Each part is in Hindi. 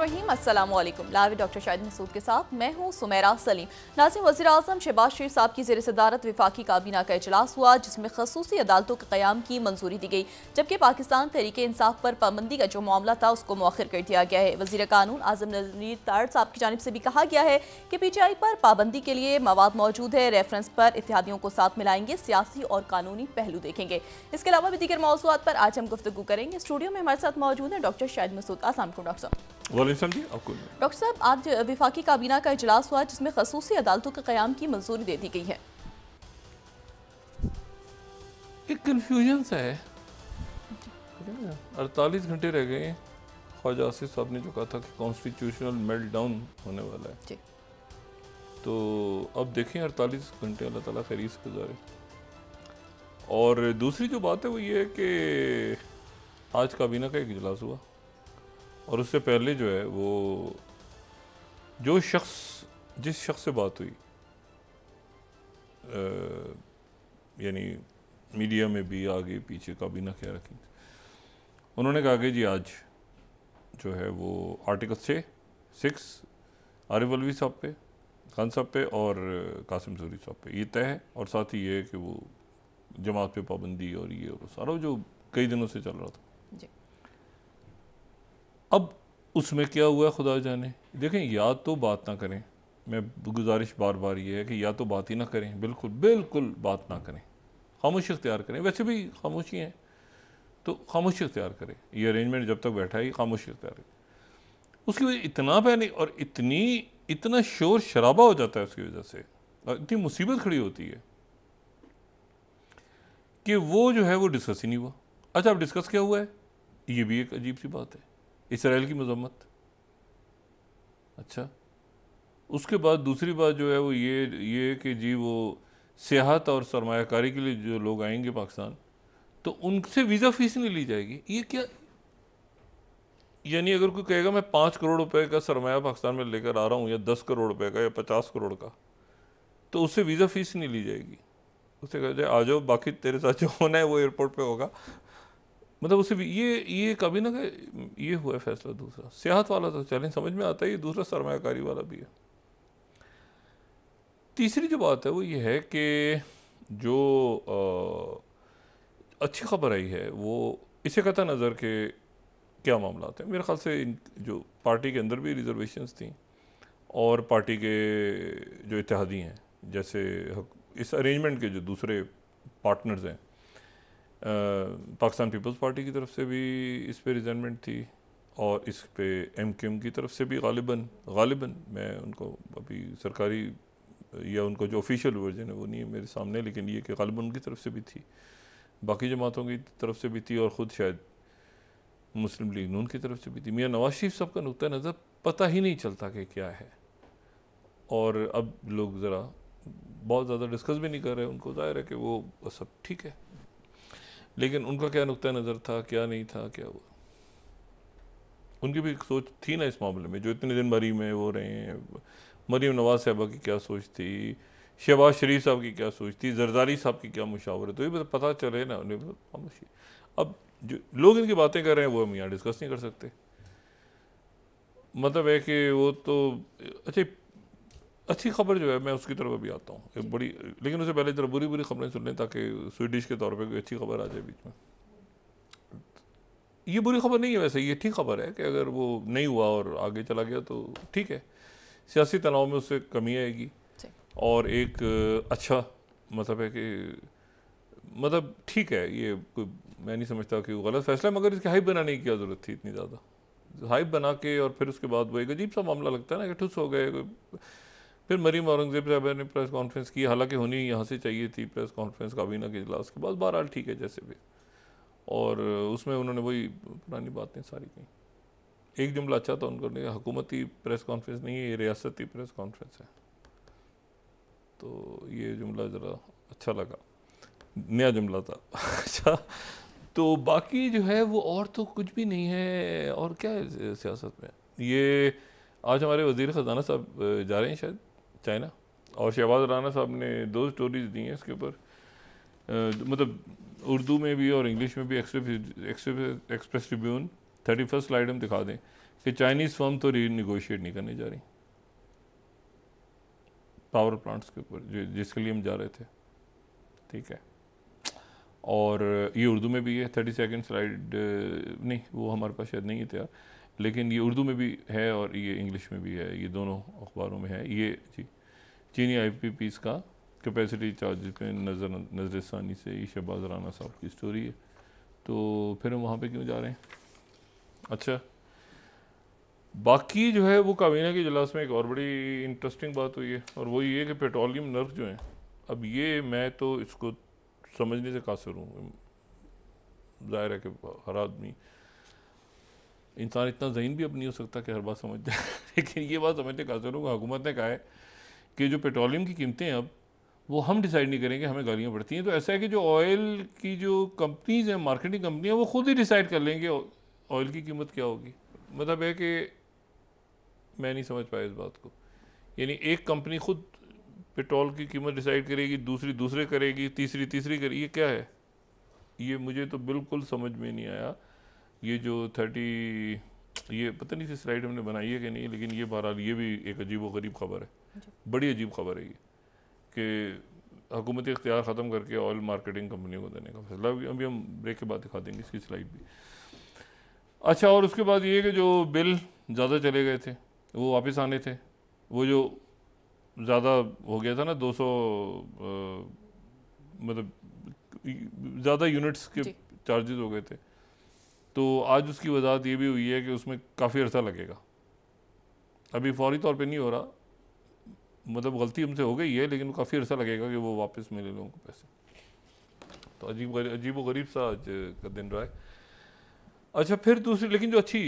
रहीम अस्सलाम वालेकुम डॉक्टर शाहिद मसूद के साथ मैं हूँ सुमेरा सलीम नाजिम वजी अजम शहबाज शरीफ साहब की जेर सदारत विफाकी काबीना का अजलास हुआ जिसमें खसूसी अदालतों के क्याम की मंजूरी दी गई जबकि पाकिस्तान तहरीक इंसाफ पर पाबंदी का जो मामला था उसको मौखर कर दिया गया है वजी कानून आजम नजीर तार साहब की जानब से भी कहा गया है कि पी टी आई पर पाबंदी के लिए मवाद मौजूद है रेफरेंस पर इतिहादियों को साथ मिलाएंगे सियासी और कानूनी पहलू देखेंगे इसके अलावा भी दीगर मौजूद पर आज हम गुफ्तु करेंगे स्टूडियो में हमारे साथ मौजूद है डॉक्टर शाहिद मसूद आसाम को डॉक्टर डॉक्टर साहब आज विफाकी काबीना का इजलास हुआ जिसमें खसूस अदालतों के क्याम की मंजूरी दे दी गई है एक कन्फ्यूजन सा है अड़तालीस घंटे रह गए ख्वाजा आसिफ साहब ने जो कहा था कि कॉन्स्टिट्यूशनल मेल्ट डाउन होने वाला है जी। तो अब देखें अड़तालीस घंटे अल्लाह ताला खैरी से गुजारे और दूसरी जो बात है वो ये है कि आज काबीना का एक इजलास हुआ और उससे पहले जो है वो जो शख्स जिस शख्स से बात हुई यानी मीडिया में भी आगे पीछे का भी ना क्या रखी उन्होंने कहा कि जी आज जो है वो आर्टिकल छः सिक्स आरिफ अलवी साहब पे खान साहब पे और कासिम सूरी साहब पे ये तय है और साथ ही ये है कि वो जमात पे पाबंदी और ये और सारा जो कई दिनों से चल रहा था जी अब उसमें क्या हुआ खुदा जाने देखें या तो बात ना करें मैं गुजारिश बार बार ये है कि या तो बात ही ना करें बिल्कुल बिल्कुल बात ना करें खामोश अख्तियार करें वैसे भी खामोशी हैं तो खामोश अख्तियार करें ये अरेंजमेंट जब तक बैठा है खामोश अख्तियार करें उसकी वजह इतना पैनिक और इतनी इतना शोर शराबा हो जाता है उसकी वजह से और इतनी मुसीबत खड़ी होती है कि वो जो है वो डिस्कस ही नहीं हुआ अच्छा अब डिस्कस क्या हुआ है ये भी एक अजीब सी बात है इसराइल की मजम्मत अच्छा उसके बाद दूसरी बात जो है वो ये ये कि जी वो सियाहत और सरमाकारी के लिए जो लोग आएंगे पाकिस्तान तो उनसे वीज़ा फीस नहीं ली जाएगी ये क्या यानी अगर कोई कहेगा मैं पाँच करोड़ रुपए का सरमाया पाकिस्तान में लेकर आ रहा हूँ या दस करोड़ रुपए का या पचास करोड़ का तो उससे वीज़ा फीस नहीं ली जाएगी उससे कहा जाए आ जाओ बाकी तेरे साथ जो होना है वो एयरपोर्ट पे होगा मतलब उसे ये ये कभी ना कभी ये हुआ फैसला दूसरा सियाहत वाला तो चैलेंज समझ में आता है ये दूसरा सरमाकारी वाला भी है तीसरी जो बात है वो ये है कि जो आ, अच्छी खबर आई है वो इसे कथा नज़र के क्या मामला हैं मेरे ख्याल से जो पार्टी के अंदर भी रिजर्वेशंस थी और पार्टी के जो इतिहादी हैं जैसे इस अरेंजमेंट के जो दूसरे पार्टनर्स हैं पाकिस्तान पीपल्स पार्टी की तरफ से भी इस पर रिजेंटमेंट थी और इस पर एम क्यू एम की तरफ से भी गालिबन गालिबन मैं उनको अभी सरकारी या उनको जो ऑफिशियल वर्जन है वो नहीं है मेरे सामने लेकिन ये कि गालिबन उनकी तरफ से भी थी बाकी जमातों की तरफ से भी थी और ख़ुद शायद मुस्लिम लीग नून की तरफ से भी थी मियाँ नवाज शरीफ साहब का नुक़ नज़र पता ही नहीं चलता कि क्या है और अब लोग ज़रा बहुत ज़्यादा डिस्कस भी नहीं कर रहे उनको ज़ाहिर है कि वो सब ठीक है लेकिन उनका क्या नुक़ नज़र था क्या नहीं था क्या हुआ उनकी भी एक सोच थी ना इस मामले में जो इतने दिन मरी में वो रहे हैं मरीम नवाज साहबा की क्या सोच थी शहबाज शरीफ साहब की क्या सोच थी जरदारी साहब की क्या है तो ये पता चले ना उन्हें अब जो लोग इनकी बातें कर रहे हैं वो हम यहाँ डिस्कस नहीं कर सकते मतलब है कि वो तो अच्छा अच्छी खबर जो है मैं उसकी तरफ अभी आता हूँ एक बड़ी लेकिन उससे पहले जरा बुरी बुरी खबरें सुन लें ताकि स्वीडिश के तौर पर कोई अच्छी खबर आ जाए बीच में ये बुरी खबर नहीं है वैसे ये ठीक खबर है कि अगर वो नहीं हुआ और आगे चला गया तो ठीक है सियासी तनाव में उससे कमी आएगी और एक अच्छा मतलब है कि मतलब ठीक है ये कोई मैं नहीं समझता कि वो गलत फैसला है मगर इसकी हाइप बनाने की क्या ज़रूरत थी इतनी ज़्यादा हाइप बना के और फिर उसके बाद वो एक अजीब सा मामला लगता है ना कि ठुस हो गए फिर मरीम औरंगजेब साहब ने प्रेस कॉन्फ्रेंस की हालांकि होनी यहाँ से चाहिए थी प्रेस कॉन्फ्रेंस काबीना के इजलास के बाद बहरहाल ठीक है जैसे भी और उसमें उन्होंने वही पुरानी बातें सारी कहीं एक जुमला अच्छा था उनको हुकूमती प्रेस कॉन्फ्रेंस नहीं है ये रियासती प्रेस कॉन्फ्रेंस है तो ये जुमला ज़रा अच्छा लगा नया जुमला था अच्छा तो बाकी जो है वो और तो कुछ भी नहीं है और क्या है सियासत में ये आज हमारे वजीर ख़जाना साहब जा रहे हैं शायद चाइना और शहबाज राना साहब ने दो स्टोरीज दी हैं इसके ऊपर मतलब उर्दू में भी और इंग्लिश में भी Express Tribune thirty first slide हम दिखा दें कि चाइनीज़ फर्म तो री नहीं करने जा रही पावर प्लांट्स के ऊपर जिसके लिए हम जा रहे थे ठीक है और ये उर्दू में भी है थर्टी सेकेंड स्लाइड नहीं वो हमारे पास शायद नहीं है तैयार लेकिन ये उर्दू में भी है और ये इंग्लिश में भी है ये दोनों अखबारों में है ये जी चीनी आई पी पी का कैपेसिटी चार्ज पे नज़र नजर ثानी से ये शहबाज राना साहब की स्टोरी है तो फिर हम वहाँ पर क्यों जा रहे हैं अच्छा बाकी जो है वो काबीना के इजलास में एक और बड़ी इंटरेस्टिंग बात हुई है और वो ये कि पेट्रोलियम नर्व जो हैं अब ये मैं तो इसको समझने से कासर हूँ ज़ाहिर है कि हर आदमी इंसान इतना जहन भी अब नहीं हो सकता कि हर बात समझ जाए लेकिन ये बात समझने खास होगा हुकूमत ने कहा है कि जो पेट्रोलियम की कीमतें हैं अब वो हम डिसाइड नहीं करेंगे हमें गालियाँ बढ़ती हैं तो ऐसा है कि जो ऑयल की जो कंपनीज़ हैं मार्केटिंग कंपनियाँ वो खुद ही डिसाइड कर लेंगे ऑयल की कीमत क्या होगी मतलब है कि मैं नहीं समझ पाया इस बात को यानी एक कंपनी खुद पेट्रोल की कीमत डिसाइड करेगी दूसरी दूसरे करेगी तीसरी तीसरी करेगी ये क्या है ये मुझे तो बिल्कुल समझ में नहीं आया ये जो थर्टी ये पता नहीं इस स्लाइड हमने बनाई है कि नहीं लेकिन ये बहरहाल ये भी एक अजीब व गरीब खबर है बड़ी अजीब खबर है ये कि हुकूमती इख्तियार ख़त्म करके ऑयल मार्केटिंग कंपनी को देने का फैसला अभी हम ब्रेक के बाद दिखा देंगे इसकी स्लाइड भी अच्छा और उसके बाद ये कि जो बिल ज़्यादा चले गए थे वो वापस आने थे वो जो ज़्यादा हो गया था ना 200 सौ मतलब ज़्यादा यूनिट्स के चार्जेस हो गए थे तो आज उसकी वजाहत ये भी हुई है कि उसमें काफ़ी अर्सा लगेगा अभी फौरी तौर पे नहीं हो रहा मतलब गलती हमसे हो गई है लेकिन काफ़ी अर्सा लगेगा कि वो वापस मिले लोगों को पैसे तो अजीब अजीब व गरीब सा आज का दिन रहा है अच्छा फिर दूसरी लेकिन जो अच्छी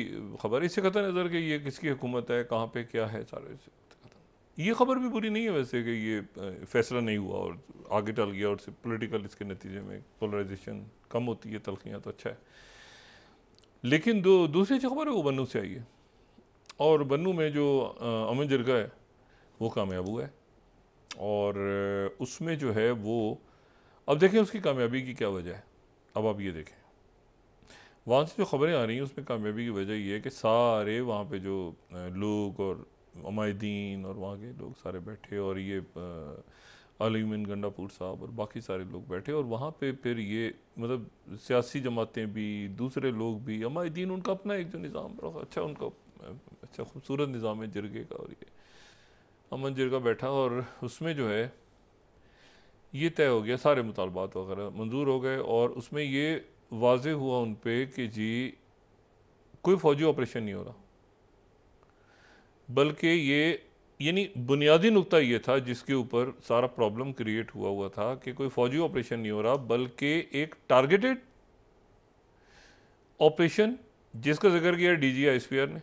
खबर इससे कतः नज़र कि ये किसकी हुकूमत है कहाँ पर क्या है सारे ये खबर भी बुरी नहीं है वैसे कि ये फैसला नहीं हुआ और आगे टल गया और पॉलिटिकल इसके नतीजे में पोलराइजेशन कम होती है तलखियाँ तो अच्छा है लेकिन दो दूसरी जो खबर है वो बन्नू से आई है और बन्नू में जो अमन जरगा है वो कामयाब हुआ है और उसमें जो है वो अब देखें उसकी कामयाबी की क्या वजह है अब आप ये देखें वहाँ से जो खबरें आ रही हैं उसमें कामयाबी की वजह ये है कि सारे वहाँ पे जो लोग और अमायदीन और वहाँ के लोग सारे बैठे और ये आ, अलीमिन गंडापुर साहब और बाकी सारे लोग बैठे और वहाँ पे फिर ये मतलब सियासी जमातें भी दूसरे लोग भी अमायदीन उनका अपना एक जो निज़ाम रहा अच्छा उनका अच्छा खूबसूरत निज़ाम है जिरगे का और ये अमन जिरगा बैठा और उसमें जो है ये तय हो गया सारे मुतालबात वगैरह मंजूर हो गए और उसमें ये वाज हुआ उन पर कि जी कोई फौजी ऑपरेशन नहीं हो रहा बल्कि ये यानी बुनियादी नुकता ये था जिसके ऊपर सारा प्रॉब्लम क्रिएट हुआ हुआ था कि कोई फौजी ऑपरेशन नहीं हो रहा बल्कि एक टारगेटेड ऑपरेशन जिसका जिक्र किया डीजी आईएसपीआर ने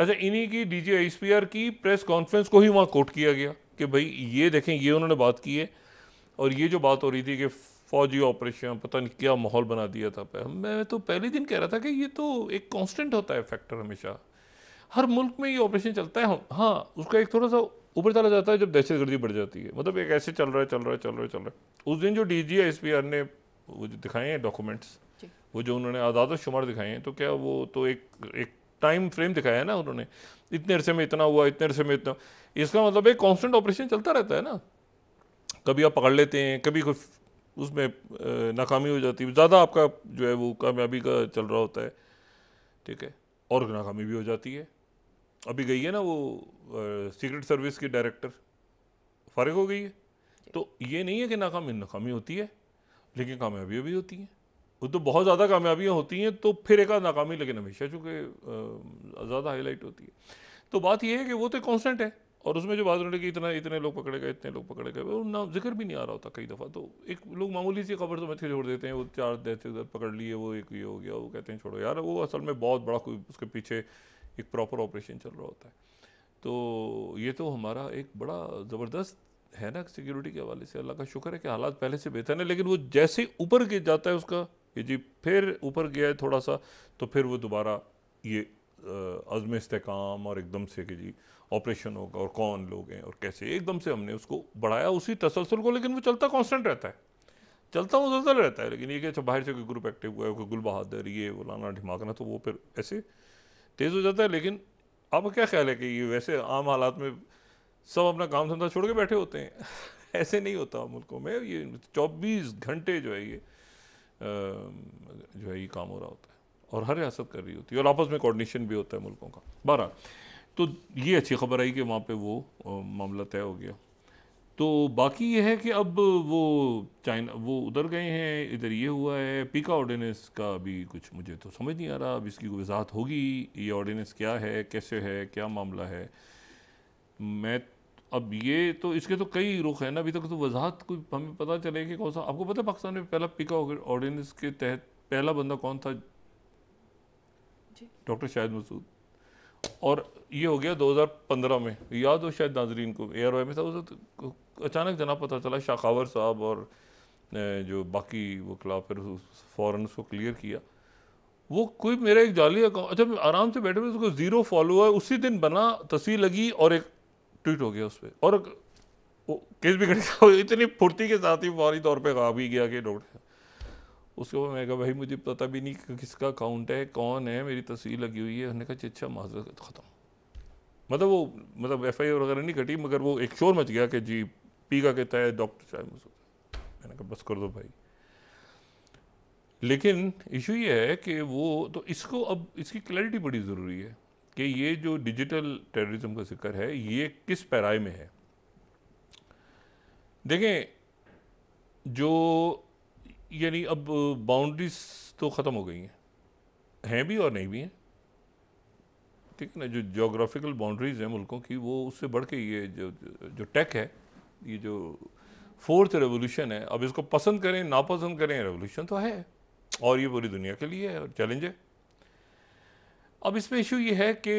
अच्छा इन्हीं की डीजी आईएसपीआर की प्रेस कॉन्फ्रेंस को ही वहाँ कोट किया गया कि भाई ये देखें ये उन्होंने बात की है और ये जो बात हो रही थी कि फौजी ऑपरेशन पता नहीं क्या माहौल बना दिया था मैं तो पहले दिन कह रहा था कि ये तो एक कांस्टेंट होता है फैक्टर हमेशा हर मुल्क में ये ऑपरेशन चलता है हाँ उसका एक थोड़ा सा ऊपर चला जाता है जब दहशतगर्दी बढ़ जाती है मतलब एक ऐसे चल रहा है चल रहा है चल रहा है चल रहा है उस दिन जो D G S P R ने वो जो दिखाए हैं डॉक्यूमेंट्स वो जो उन्होंने आदाद शुमार दिखाए हैं तो क्या वो तो एक एक टाइम फ्रेम दिखाया है ना उन्होंने इतने अरसे में इतना हुआ इतने अरसे में इतना इसका मतलब एक कॉन्स्टेंट ऑपरेशन चलता रहता है ना कभी आप पकड़ लेते हैं कभी कुछ उसमें नाकामी हो जाती है ज़्यादा आपका जो है वो कामयाबी का चल रहा होता है ठीक है और नाकामी भी हो जाती है अभी गई है ना वो सीक्रेट सर्विस की डायरेक्टर फ़र्क हो गई है तो ये नहीं है कि नाकामी नाकामी होती है लेकिन कामयाबियाँ भी होती हैं वो तो बहुत ज़्यादा कामयाबियाँ होती हैं तो फिर एक आध नाकामी लेकिन हमेशा चूँकि ज़्यादा हाईलाइट होती है तो बात यह है कि वो तो कॉन्सटेंट है और उसमें जो बात उन्होंने कि इतना इतने लोग पकड़े गए इतने लोग पकड़े गए वो ना जिक्र भी नहीं आ रहा होता कई दफ़ा तो एक लोग मामूली सी खबर समझ के छोड़ देते हैं वो चार देश पकड़ लिए वो एक ये हो गया वो कहते हैं छोड़ो यार वो असल में बहुत बड़ा कोई उसके पीछे एक प्रॉपर ऑपरेशन चल रहा होता है तो ये तो हमारा एक बड़ा ज़बरदस्त है ना सिक्योरिटी के हवाले से अल्लाह का शुक्र है कि हालात पहले से बेहतर है लेकिन वो जैसे ही ऊपर जाता है उसका कि जी फिर ऊपर गया है थोड़ा सा तो फिर वो दोबारा ये अज़म इसकाम और एकदम से कि जी ऑपरेशन होगा और कौन लोग हैं और कैसे एकदम से हमने उसको बढ़ाया उसी तसलसल को लेकिन वो चलता कॉन्सटेंट रहता है चलता हूँ मुसलसल रहता है लेकिन ये कि अच्छा बाहर से कोई ग्रुप एक्टिव हुआ है कोई गुल बहादुर ये लाना ढिमाकना तो वो फिर ऐसे तेज़ हो जाता है लेकिन आपका क्या ख्याल है कि ये वैसे आम हालात में सब अपना काम धंधा छोड़ के बैठे होते हैं ऐसे नहीं होता मुल्कों में ये चौबीस घंटे जो है ये जो है ये काम हो रहा होता है और हर रियासत कर रही होती है और आपस में कोऑर्डिनेशन भी होता है मुल्कों का बारह तो ये अच्छी खबर आई कि वहाँ पे वो मामला तय हो गया तो बाकी ये है कि अब वो चाइना वो उधर गए हैं इधर ये हुआ है पीका ऑर्डिनेंस का अभी कुछ मुझे तो समझ नहीं आ रहा अब इसकी वजाहत होगी ये ऑर्डिनेंस क्या है कैसे है क्या मामला है मैं अब ये तो इसके तो कई रुख हैं ना अभी तक तो वजाहत को हमें पता चले कि कौन सा आपको पता है पाकिस्तान में पहला पीका ऑर्डिनेंस के तहत पहला बंदा कौन था डॉक्टर शाहिद मसूद और ये हो गया 2015 में याद हो शायद नाजरीन को एयर में था उस अचानक जना पता चला शाखावर साहब और जो बाकी वकला फिर फ़ौर उसको क्लियर किया वो कोई मेरा एक जाली अकाउंट अच्छा मैं आराम से बैठे हुए उसको ज़ीरो फॉलोअर उसी दिन बना तस्वीर लगी और एक ट्वीट हो गया उस पर और केस भी गया इतनी फुर्ती के साथ ही फौरी तौर पर गाब ही गया कि डॉक्टर उसके बाद मैंने कहा भाई मुझे पता भी नहीं कि किसका अकाउंट है कौन है मेरी तस्वीर लगी हुई है उन्होंने कहा चिच्छा माजरत ख़त्म मतलब वो मतलब एफ आई आर वगैरह नहीं कटी मगर वो एक शोर मच गया कि जी का कहता है डॉक्टर चाय मुझे मैंने कहा बस कर दो भाई लेकिन इशू ये है कि वो तो इसको अब इसकी क्लैरिटी बड़ी ज़रूरी है कि ये जो डिजिटल टेररिज्म का जिक्र है ये किस पैराए में है देखें जो यानी अब बाउंड्रीज तो ख़त्म हो गई हैं हैं भी और नहीं भी हैं ठीक है ना जो जोग्राफिकल बाउंड्रीज हैं मुल्कों की वो उससे बढ़ के ये जो जो टेक है ये जो फोर्थ रेवोल्यूशन है अब इसको पसंद करें नापसंद करें रेवोल्यूशन तो है और ये पूरी दुनिया के लिए है और चैलेंज है अब इसमें इशू ये है कि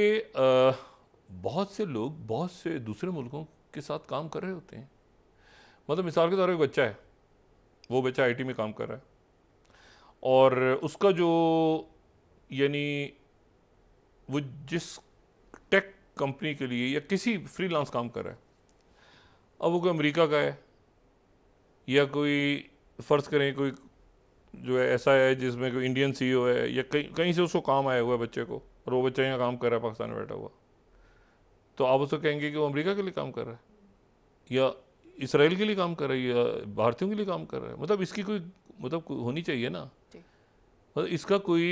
बहुत से लोग बहुत से दूसरे मुल्कों के साथ काम कर रहे होते हैं मतलब मिसाल के तौर पर बच्चा है वो बच्चा आईटी में काम कर रहा है और उसका जो यानी वो जिस टेक कंपनी के लिए या किसी फ्रीलांस काम कर रहा है अब वो कोई अमेरिका का है या कोई फ़र्ज़ करें कोई जो है ऐसा है जिसमें कोई इंडियन सी e है या कहीं कहीं से उसको काम आया हुआ है बच्चे को और वो बच्चा यहाँ काम कर रहा है पाकिस्तान में बैठा हुआ तो आप उसको कहेंगे कि वो अमेरिका के लिए काम कर रहा है या इसराइल के लिए काम कर रहा है या भारतीयों के लिए काम कर रहा है मतलब इसकी कोई मतलब होनी चाहिए ना मतलब इसका कोई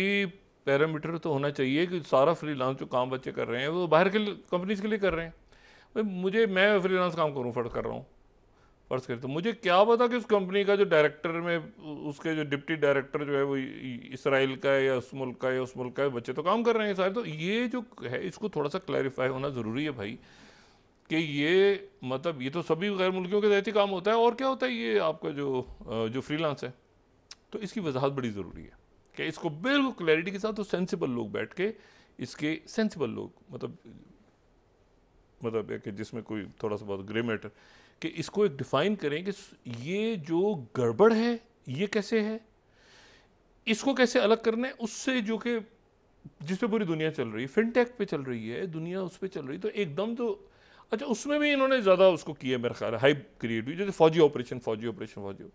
पैरामीटर तो होना चाहिए कि सारा फ्री लांस जो काम बच्चे कर रहे हैं वो बाहर के कंपनीज के लिए कर रहे हैं भाई मुझे मैं फ्रीलांस काम करूँ फर्ज कर रहा हूँ फर्ज कर तो मुझे क्या पता कि उस कंपनी का जो डायरेक्टर में उसके जो डिप्टी डायरेक्टर जो है वो इसराइल का है या उस मुल्क का है उस मुल्क का है बच्चे तो काम कर रहे हैं सारे तो ये जो है इसको थोड़ा सा क्लैरिफाई होना ज़रूरी है भाई कि ये मतलब ये तो सभी गैर मुल्कियों के तहत ही काम होता है और क्या होता है ये आपका जो जो फ्रीलांस है तो इसकी वजाहत बड़ी ज़रूरी है कि इसको बिल्कुल क्लैरिटी के साथ तो सेंसिबल लोग बैठ के इसके सेंसिबल लोग मतलब मतलब है कि जिसमें कोई थोड़ा सा बहुत ग्रे मैटर कि इसको एक डिफ़ाइन करें कि ये जो गड़बड़ है ये कैसे है इसको कैसे अलग करना है उससे जो कि जिस पे पूरी दुनिया चल रही है फिनटेक पे चल रही है दुनिया उस पर चल रही है तो एकदम तो अच्छा उसमें भी इन्होंने ज़्यादा उसको किया मेरा ख्याल हाइप क्रिएट हुई जैसे फौजी ऑपरेशन फौजी ऑपरेशन फौजी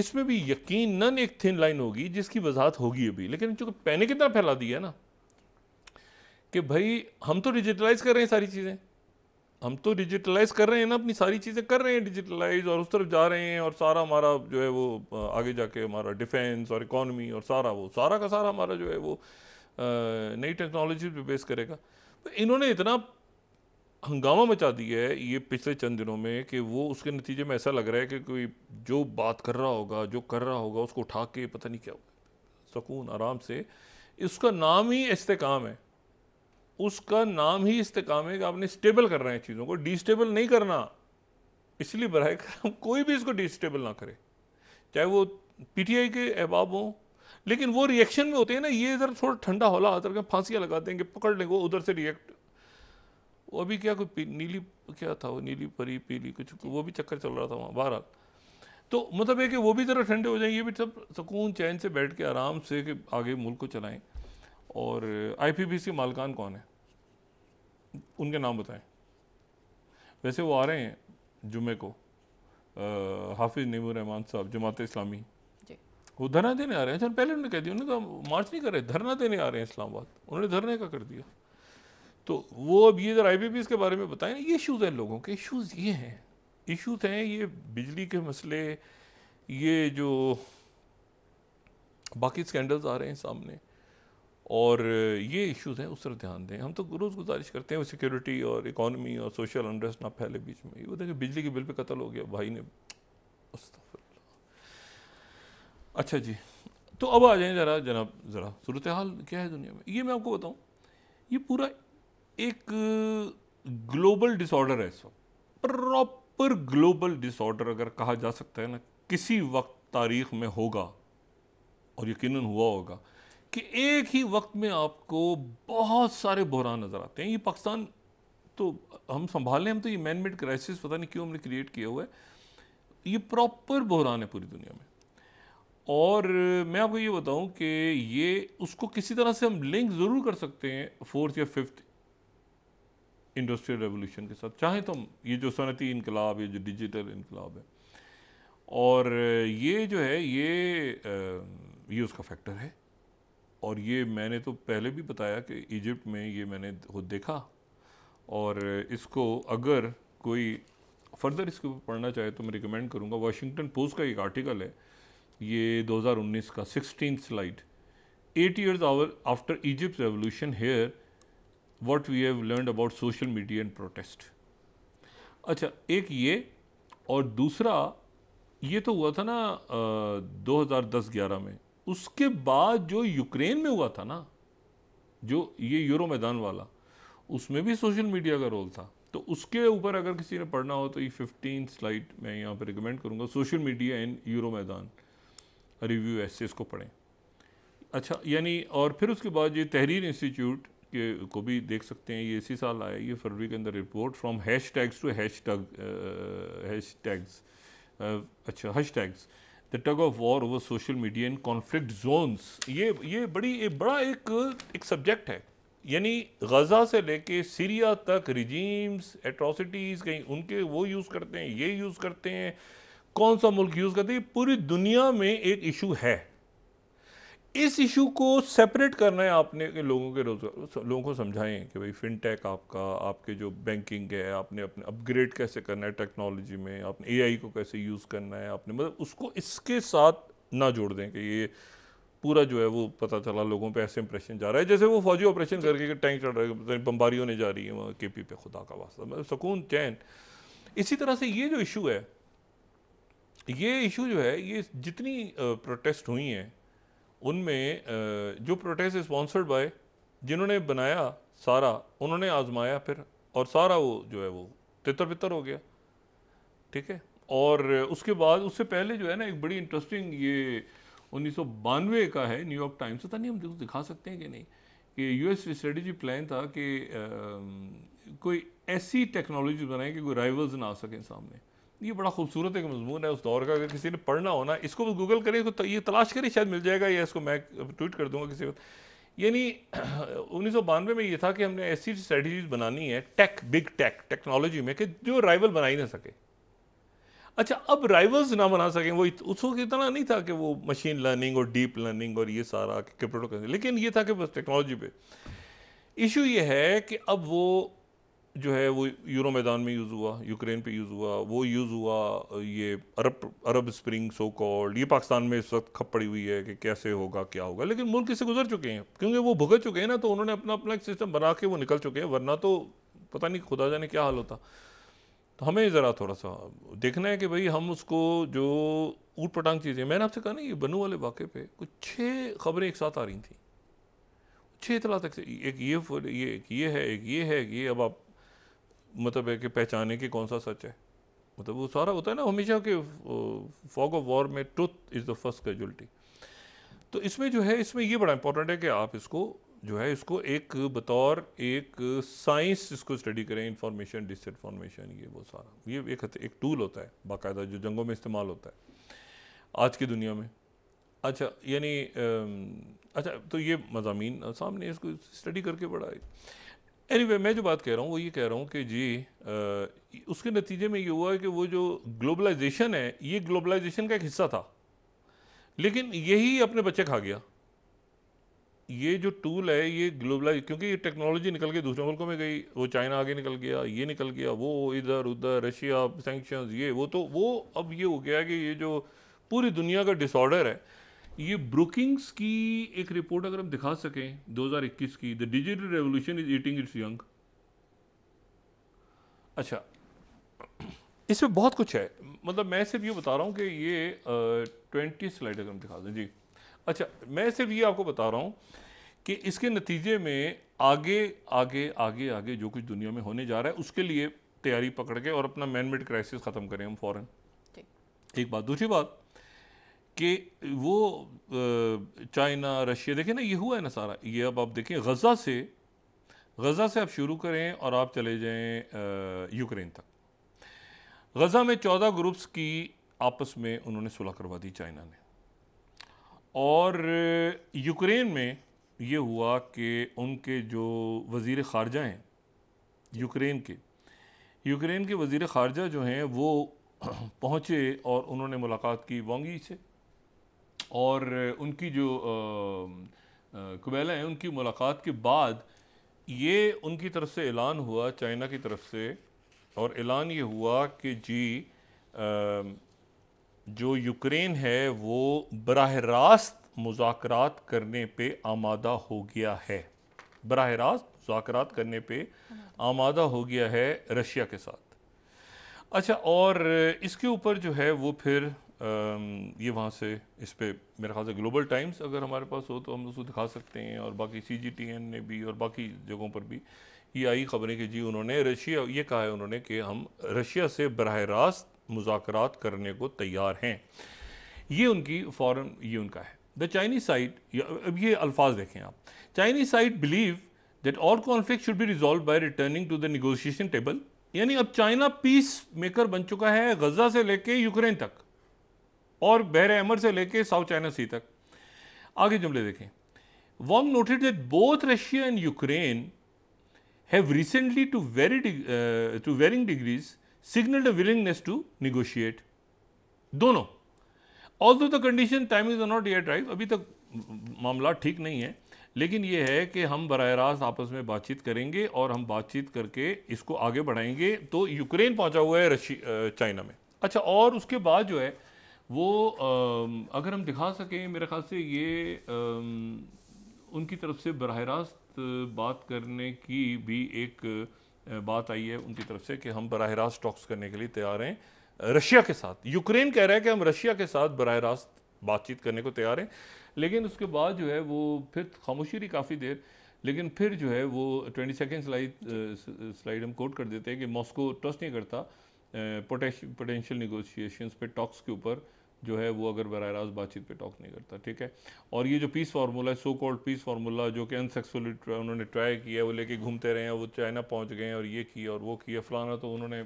इसमें भी यकीन नन एक थिन लाइन होगी जिसकी वजाहत होगी अभी लेकिन चूंकि पैनिक इतना फैला दिया है ना कि भाई हम तो डिजिटलाइज कर रहे हैं सारी चीज़ें हम तो डिजिटलाइज कर रहे हैं ना अपनी सारी चीज़ें कर रहे हैं डिजिटलाइज और उस तरफ जा रहे हैं और सारा हमारा जो है वो आगे जाके हमारा डिफेंस और इकॉनमी और सारा वो सारा का सारा हमारा जो है वो नई टेक्नोलॉजी पे बेस करेगा तो इन्होंने इतना हंगामा मचा दिया है ये पिछले चंद दिनों में कि वो उसके नतीजे में ऐसा लग रहा है कि कोई जो बात कर रहा होगा जो कर रहा होगा उसको उठा के पता नहीं क्या होगा सुकून आराम से इसका नाम ही इस्तेकाम है उसका नाम ही इस्तेकाम है कि आपने स्टेबल करना है चीज़ों को डिस्टेबल नहीं करना इसलिए बर करम कोई भी इसको डिस्टेबल ना करे चाहे वो पीटीआई के अहबाब हों लेकिन वो रिएक्शन में होते हैं ना ये इधर थोड़ा ठंडा होला आता के फांसियाँ लगाते हैं कि पकड़ लेंगे उधर से रिएक्ट वो अभी क्या कोई नीली क्या था वो नीली परी पीली कुछ वो भी चक्कर चल रहा था वहाँ बहरहाल तो मतलब है कि वो भी ज़रा ठंडे हो जाएं ये भी सब सुकून चैन से बैठ के आराम से कि आगे मुल्क को चलाएं और सी मालकान कौन है उनके नाम बताएं वैसे वो आ रहे हैं जुमे को हाफिज़ नईमर रहमान साहब जमात इस्लामी वो धरना देने आ रहे हैं अच्छा, पहले उन्होंने कह दिया उन्होंने तो मार्च नहीं कर रहे धरना देने आ रहे हैं इस्लामाबाद उन्होंने धरने का कर दिया तो वो अब ये जरा आई पी के बारे में बताएं ये इशूज़ हैं लोगों के इशूज़ ये हैं इशूज़ हैं ये बिजली के मसले ये जो बाकी स्कैंडल्स आ रहे हैं सामने और ये इश्यूज़ हैं उस तरह ध्यान दें हम तो रोज़ गुजारिश करते हैं सिक्योरिटी और इकानमी और सोशल अनरेस्ट ना फैले बीच में वो देखें बिजली के बिल पे कत्ल हो गया भाई ने अच्छा जी तो अब आ जाए ज़रा जनाब ज़रा सूरत हाल क्या है दुनिया में ये मैं आपको बताऊँ ये पूरा एक ग्लोबल डिसऑर्डर है इस वक्त प्रॉपर ग्लोबल डिसऑर्डर अगर कहा जा सकता है ना किसी वक्त तारीख में होगा और यकीनन हुआ होगा कि एक ही वक्त में आपको बहुत सारे बहरान नज़र आते हैं ये पाकिस्तान तो हम संभाल लें हम तो ये मैन मेड क्राइसिस पता नहीं क्यों हमने क्रिएट किया हुआ है ये प्रॉपर बहरान है पूरी दुनिया में और मैं आपको ये बताऊं कि ये उसको किसी तरह से हम लिंक ज़रूर कर सकते हैं फोर्थ या फिफ्थ इंडस्ट्रियल रेवोल्यूशन के साथ चाहें तो हम ये जो सनती इनकलाब ये जो डिजिटल इनकलाब है और ये जो है ये ये उसका फैक्टर है और ये मैंने तो पहले भी बताया कि इजिप्ट में ये मैंने खुद देखा और इसको अगर कोई फर्दर इसके ऊपर पढ़ना चाहे तो मैं रिकमेंड करूँगा वाशिंगटन पोस्ट का एक आर्टिकल है ये 2019 का sixteen slide eight years our after Egypt revolution here what we have learn about social media and protest अच्छा एक ये और दूसरा ये तो हुआ था ना दो हज़ार में उसके बाद जो यूक्रेन में हुआ था ना जो ये यूरो मैदान वाला उसमें भी सोशल मीडिया का रोल था तो उसके ऊपर अगर किसी ने पढ़ना हो तो ये फिफ्टीन स्लाइड मैं यहाँ पर रिकमेंड करूँगा social media in Euromaidan review ऐसे को पढ़ें अच्छा यानी और फिर उसके बाद ये तहरीर इंस्टीट्यूट के को भी देख सकते हैं ये इसी साल आया ये फरवरी के अंदर report from hashtags to hashtag hashtags अच्छा hashtags the tug of war over social media in conflict zones ये ये बड़ी ये बड़ा एक एक सब्जेक्ट है यानी गज़ा से लेके सीरिया तक रिजीम्स एट्रोसिटीज़ कहीं उनके वो यूज़ करते हैं ये यूज़ करते हैं कौन सा मुल्क यूज़ करते हैं पूरी दुनिया में एक इशू है इस इशू को सेपरेट करना है आपने के लोगों के रोजगार लोगों को समझाएं कि भाई फिनटेक आपका आपके जो बैंकिंग है आपने अपने अपग्रेड कैसे करना है टेक्नोलॉजी में आपने एआई को कैसे यूज़ करना है आपने मतलब उसको इसके साथ ना जोड़ दें कि ये पूरा जो है वो पता चला लोगों पे ऐसे इंप्रेशन जा रहा है जैसे वो फौजी ऑपरेशन करके टैंक चढ़ रहा है बम्बारी होने जा रही है वहाँ के पी पे खुदा का वास्ता मतलब सुकून चैन इसी तरह से ये जो इशू है ये इशू जो है ये जितनी प्रोटेस्ट हुई हैं उनमें जो प्रोटेस्ट स्पॉन्सर्ड बाय जिन्होंने बनाया सारा उन्होंने आजमाया फिर और सारा वो जो है वो तितर बितर हो गया ठीक है और उसके बाद उससे पहले जो है ना एक बड़ी इंटरेस्टिंग ये उन्नीस का है न्यूयॉर्क टाइम्स पता नहीं हम दिखा सकते हैं कि नहीं कि यूएस स्ट्रेटी प्लान था कि आ, कोई ऐसी टेक्नोलॉजी बनाए कि कोई राइवल्स ना आ सकें सामने ये बड़ा खूबसूरत एक मजमून है उस दौर का अगर किसी ने पढ़ना हो ना इसको बस गूगल करें तो ये तलाश करें शायद मिल जाएगा या इसको मैं ट्वीट कर दूंगा किसी वक्त यानी उन्नीस सौ बानवे में ये था कि हमने ऐसी स्ट्रेटजीज बनानी है टेक बिग टेक टेक्नोलॉजी में कि जो राइवल बना ही ना सके अच्छा अब राइवल्स ना बना सकें वो उस वक्त इतना नहीं था कि वो मशीन लर्निंग और डीप लर्निंग और ये सारा क्रिप्टो लेकिन ये था कि बस टेक्नोलॉजी पे इशू ये है कि अब वो जो है वो यूरो मैदान में यूज़ हुआ यूक्रेन पे यूज़ हुआ वो यूज़ हुआ ये अरब अरब स्प्रिंग सो कॉल्ड ये पाकिस्तान में इस वक्त खप पड़ी हुई है कि कैसे होगा क्या होगा लेकिन मुल्क इससे गुजर चुके हैं क्योंकि वो भुगत चुके हैं ना तो उन्होंने अपना अपना एक सिस्टम बना के वो निकल चुके हैं वरना तो पता नहीं खुदा जाने क्या हाल होता तो हमें ज़रा थोड़ा सा देखना है कि भाई हम उसको जो ऊट पटांग चीज़ें मैंने आपसे कहा ना ये बनू वाले वाक़े पे कुछ छः खबरें एक साथ आ रही थी छः इतला तक से एक ये ये एक ये है एक ये है एक ये अब आप मतलब है कि पहचाने कि कौन सा सच है मतलब वो सारा होता है ना हमेशा कि फॉग ऑफ वॉर में truth is the first casualty तो इसमें जो है इसमें ये बड़ा इंपॉर्टेंट है कि आप इसको जो है इसको एक बतौर एक साइंस इसको स्टडी करें इंफॉर्मेशन डिसइंफॉर्मेशन ये वो सारा ये एक एक टूल होता है बाकायदा जो जंगों में इस्तेमाल होता है आज की दुनिया में अच्छा यानी अच्छा तो ये मजामी सामने इसको स्टडी करके बड़ा एनी anyway, मैं जो बात कह रहा हूँ वो ये कह रहा हूँ कि जी आ, उसके नतीजे में ये हुआ है कि वो जो ग्लोबलाइजेशन है ये ग्लोबलाइजेशन का एक हिस्सा था लेकिन यही अपने बच्चे खा गया ये जो टूल है ये ग्लोबलाइज क्योंकि ये टेक्नोलॉजी निकल के दूसरे मुल्कों में गई वो चाइना आगे निकल गया ये निकल गया वो इधर उधर रशिया सेंक्शन ये वो तो वो अब ये हो गया कि ये जो पूरी दुनिया का डिसऑर्डर है ये ब्रुकिंग्स की एक रिपोर्ट अगर हम दिखा सकें 2021 की the digital revolution is eating its young अच्छा इसमें बहुत कुछ है मतलब मैं सिर्फ ये बता रहा हूँ कि ये ट्वेंटी स्लाइड अगर हम दिखा दें जी अच्छा मैं सिर्फ ये आपको बता रहा हूँ कि इसके नतीजे में आगे आगे आगे आगे जो कुछ दुनिया में होने जा रहा है उसके लिए तैयारी पकड़ के और अपना मैनमेड क्राइसिस ख़त्म करें हम फ़ौरन एक बात दूसरी बात कि वो चाइना रशिया देखें ना ये हुआ है ना सारा ये अब आप देखें गज़ा से गज़ा से आप शुरू करें और आप चले जाएं यूक्रेन तक गज़ा में चौदह ग्रुप्स की आपस में उन्होंने सुलह करवा दी चाइना ने और यूक्रेन में ये हुआ कि उनके जो वज़ी ख़ारजा हैं यूक्रेन के यूक्रेन के वज़ी ख़ारजा जो हैं वो पहुँचे और उन्होंने मुलाकात की वोंगी से और उनकी जो कुबैला है उनकी मुलाकात के बाद ये उनकी तरफ से ऐलान हुआ चाइना की तरफ से और ऐलान ये हुआ कि जी जो यूक्रेन है वो बरह रास्त मुजात करने पे आमादा हो गया है बरह रास्त मुजात करने पे आमादा हो गया है रशिया के साथ अच्छा और इसके ऊपर जो है वो फिर ये वहाँ से इस पर मेरे ख्याल से ग्लोबल टाइम्स अगर हमारे पास हो तो हम उसको दिखा सकते हैं और बाकी सी जी टी एन ने भी और बाकी जगहों पर भी ये आई खबरें कि जी उन्होंने रशिया ये कहा है उन्होंने कि हम रशिया से बरह रास्त मुजाकर करने को तैयार हैं ये उनकी फॉरन ये उनका है द चाइनीज साइड अब ये अल्फाज देखें आप Chinese side believe that all conflict should be resolve by returning to the negotiation table यानी अब चाइना पीस मेकर बन चुका है गजा से लेके यूक्रेन तक और बहर अमर से लेकर साउथ चाइना सी तक आगे जुमले देखें Wong noted that both Russia and Ukraine have recently to very to varying degrees signal signaled willingness to negotiate दोनों all the condition time is not yet drive अभी तक मामला ठीक नहीं है लेकिन ये है कि हम बर रास्त आपस में बातचीत करेंगे और हम बातचीत करके इसको आगे बढ़ाएंगे तो यूक्रेन पहुंचा हुआ है चाइना uh, में अच्छा और उसके बाद जो है वो अगर हम दिखा सकें मेरे ख्याल से ये उनकी तरफ से बरह रास्त बात करने की भी एक बात आई है उनकी तरफ से कि हम बरह रास्त टॉक्स करने के लिए तैयार हैं रशिया के साथ यूक्रेन कह रहा है कि हम रशिया के साथ बरह रास्त बातचीत करने को तैयार हैं लेकिन उसके बाद जो है वो फिर खामोशी रही काफ़ी देर लेकिन फिर जो है वो ट्वेंटी सेकेंड स्लाइड स्लाइड हम कोट कर देते हैं कि मॉस्को ट्रस्ट नहीं करता पोटेंशियल निगोशिएशंस पे टॉक्स के ऊपर जो है वो अगर बर रास्त बातचीत पे टॉक नहीं करता ठीक है और ये जो पीस फार्मूला है सो कॉल्ड पीस फार्मूला जो कि अनसक्सेसफुली उन्होंने ट्राई किया वो लेके घूमते रहे हैं वो चाइना पहुंच गए और ये किया और वो किया फलाना तो उन्होंने